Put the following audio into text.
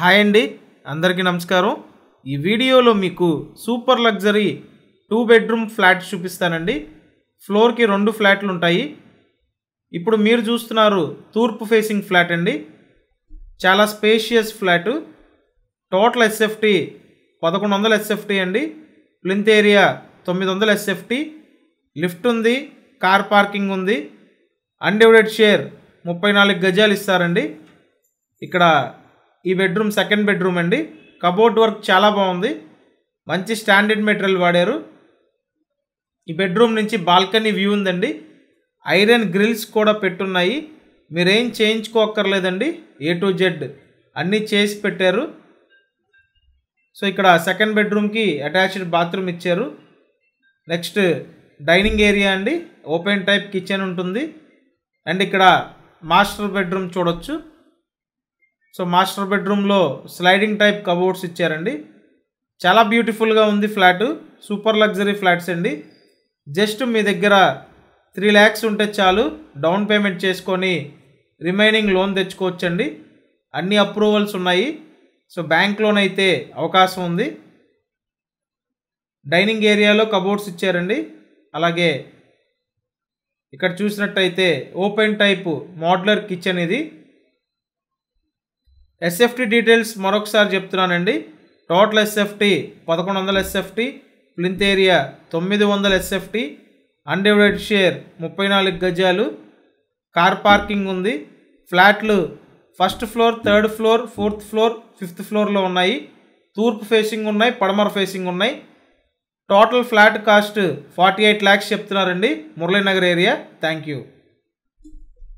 hi అండి అందరికీ నమస్కారం ఈ వీడియోలో మీకు super luxury two bedroom flat చూపిస్తానండి ఫ్లోర్కి రెండు ఫ్లాట్లు ఉంటాయి ఇప్పుడు మీరు చూస్తున్నారు తూర్పు ఫేసింగ్ ఫ్లాట్ అండి చాలా స్పేషియస్ ఫ్లాట్ టోటల్ ఎస్ఎఫ్టీ పదకొండు వందల ఎస్ఎఫ్టీ అండి ప్లింత్ ఏరియా తొమ్మిది వందల ఎస్ఎఫ్టీ లిఫ్ట్ ఉంది కార్ పార్కింగ్ ఉంది అన్డివైడెడ్ షేర్ ముప్పై నాలుగు గజాలు ఇస్తారండి ఇక్కడ ఈ బెడ్రూమ్ సెకండ్ బెడ్రూమ్ అండి కబోర్డ్ వర్క్ చాలా బాగుంది మంచి స్టాండర్డ్ మెటీరియల్ వాడారు ఈ బెడ్రూమ్ నుంచి బాల్కనీ వ్యూ ఉందండి ఐరన్ గ్రిల్స్ కూడా పెట్టున్నాయి మీరేం చేయించుకోక్కర్లేదండి ఏ టు జెడ్ అన్నీ చేసి పెట్టారు సో ఇక్కడ సెకండ్ బెడ్రూమ్కి అటాచ్డ్ బాత్రూమ్ ఇచ్చారు నెక్స్ట్ డైనింగ్ ఏరియా అండి ఓపెన్ టైప్ కిచెన్ ఉంటుంది అండ్ ఇక్కడ మాస్టర్ బెడ్రూమ్ చూడొచ్చు సో మాస్టర్ బెడ్రూమ్లో స్లైడింగ్ టైప్ కబోర్డ్స్ ఇచ్చారండి చాలా బ్యూటిఫుల్గా ఉంది ఫ్లాట్ సూపర్ లగ్జరీ ఫ్లాట్స్ అండి జస్ట్ మీ దగ్గర త్రీ ల్యాక్స్ ఉంటే చాలు డౌన్ పేమెంట్ చేసుకొని రిమైనింగ్ లోన్ తెచ్చుకోవచ్చండి అన్ని అప్రూవల్స్ ఉన్నాయి సో బ్యాంక్ లోన్ అయితే అవకాశం ఉంది డైనింగ్ ఏరియాలో కబోర్డ్స్ ఇచ్చారండి అలాగే ఇక్కడ చూసినట్టయితే ఓపెన్ టైపు మోడ్లర్ కిచెన్ ఇది ఎస్ఎఫ్టీ డీటెయిల్స్ మరొకసారి చెప్తున్నానండి టోటల్ ఎస్ఎఫ్టీ పదకొండు వందల ఎస్ఎఫ్టీ ప్లింత్ ఏరియా తొమ్మిది వందల ఎస్ఎఫ్టీ అన్డివైడెడ్ షేర్ ముప్పై నాలుగు గజాలు కార్ పార్కింగ్ ఉంది ఫ్లాట్లు first floor third floor fourth floor fifth ఫ్లోర్లో ఉన్నాయి తూర్పు ఫేసింగ్ ఉన్నాయి పడమర ఫేసింగ్ ఉన్నాయి total flat cost forty eight lakhs చెప్తున్నారండి మురళీనగర్ ఏరియా థ్యాంక్ యూ